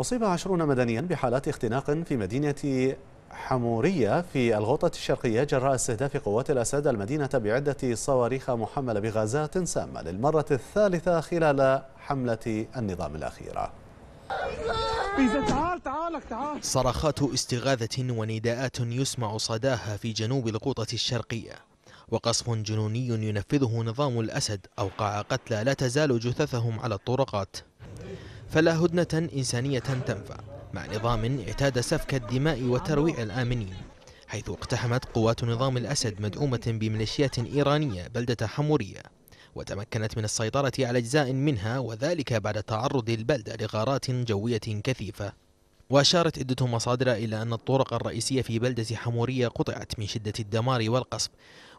أصيب عشرون مدنيا بحالات اختناق في مدينة حمورية في الغوطة الشرقية جراء استهداف قوات الأسد المدينة بعدة صواريخ محملة بغازات سامة للمرة الثالثة خلال حملة النظام الأخيرة تعال تعال صرخات استغاثة ونداءات يسمع صداها في جنوب الغوطة الشرقية وقصف جنوني ينفذه نظام الأسد أوقع قتلى لا تزال جثثهم على الطرقات فلا هدنة إنسانية تنفع مع نظام اعتاد سفك الدماء وترويع الآمنين حيث اقتحمت قوات نظام الأسد مدعومة بميليشيات إيرانية بلدة حمورية وتمكنت من السيطرة على أجزاء منها وذلك بعد تعرض البلدة لغارات جوية كثيفة وأشارت عدة مصادر إلى أن الطرق الرئيسية في بلدة حمورية قطعت من شدة الدمار والقصف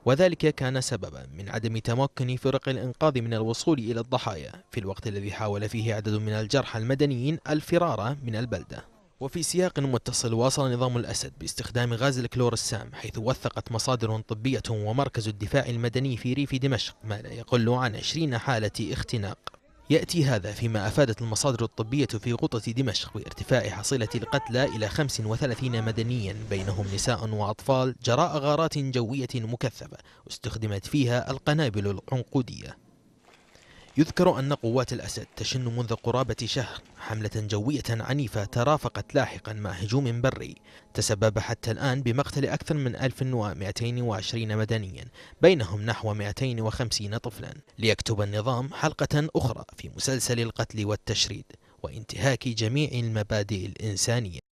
وذلك كان سببا من عدم تمكن فرق الإنقاذ من الوصول إلى الضحايا في الوقت الذي حاول فيه عدد من الجرحى المدنيين الفرار من البلدة وفي سياق متصل واصل نظام الأسد باستخدام غاز الكلور السام حيث وثقت مصادر طبية ومركز الدفاع المدني في ريف دمشق ما لا يقل عن 20 حالة اختناق يأتي هذا فيما أفادت المصادر الطبية في غوطة دمشق بارتفاع حصيلة القتلى إلى 35 مدنيا بينهم نساء وأطفال جراء غارات جوية مكثفة استخدمت فيها القنابل العنقودية يذكر أن قوات الأسد تشن منذ قرابة شهر حملة جوية عنيفة ترافقت لاحقا مع هجوم بري تسبب حتى الآن بمقتل أكثر من 1220 مدنيا بينهم نحو 250 طفلا ليكتب النظام حلقة أخرى في مسلسل القتل والتشريد وانتهاك جميع المبادئ الإنسانية